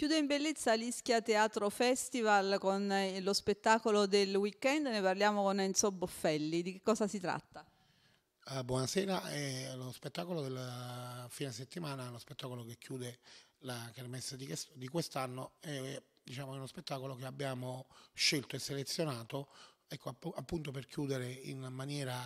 Chiude in bellezza l'Ischia Teatro Festival con eh, lo spettacolo del weekend, ne parliamo con Enzo Boffelli. Di che cosa si tratta? Eh, buonasera, è lo spettacolo del fine settimana, lo spettacolo che chiude la kermesse di quest'anno, è, diciamo, è uno spettacolo che abbiamo scelto e selezionato ecco, appunto per chiudere in maniera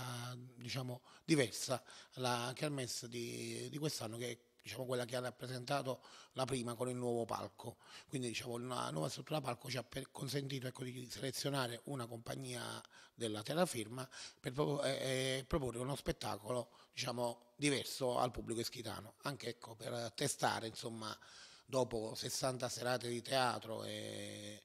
diciamo, diversa la kermesse di, di quest'anno che è diciamo, quella che ha rappresentato la prima con il nuovo palco. Quindi diciamo, la nuova struttura palco ci ha consentito ecco, di selezionare una compagnia della terraferma per pro eh, eh, proporre uno spettacolo diciamo, diverso al pubblico ischitano, anche ecco, per testare insomma, dopo 60 serate di teatro e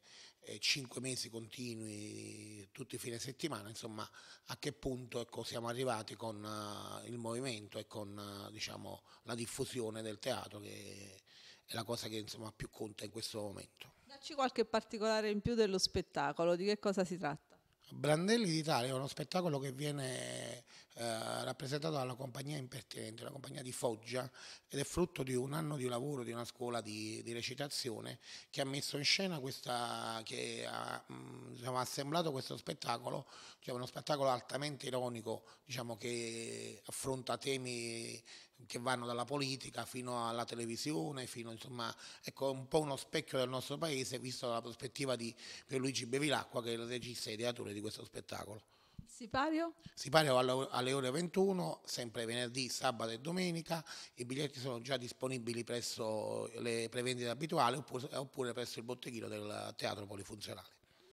cinque mesi continui tutti i fine settimana, insomma a che punto ecco, siamo arrivati con uh, il movimento e con uh, diciamo, la diffusione del teatro che è la cosa che insomma, più conta in questo momento. Dacci qualche particolare in più dello spettacolo, di che cosa si tratta? Brandelli d'Italia è uno spettacolo che viene eh, rappresentato dalla compagnia impertinente, una compagnia di Foggia ed è frutto di un anno di lavoro di una scuola di, di recitazione che ha messo in scena questa, che ha mm, diciamo, assemblato questo spettacolo, diciamo, uno spettacolo altamente ironico diciamo, che affronta temi che vanno dalla politica fino alla televisione, fino insomma, ecco un po' uno specchio del nostro paese visto dalla prospettiva di Luigi Bevilacqua che è il regista e ideatore di questo spettacolo. Sipario? Sipario alle ore 21, sempre venerdì, sabato e domenica. I biglietti sono già disponibili presso le prevendite abituali oppure, presso il botteghino del Teatro Polifunzionale.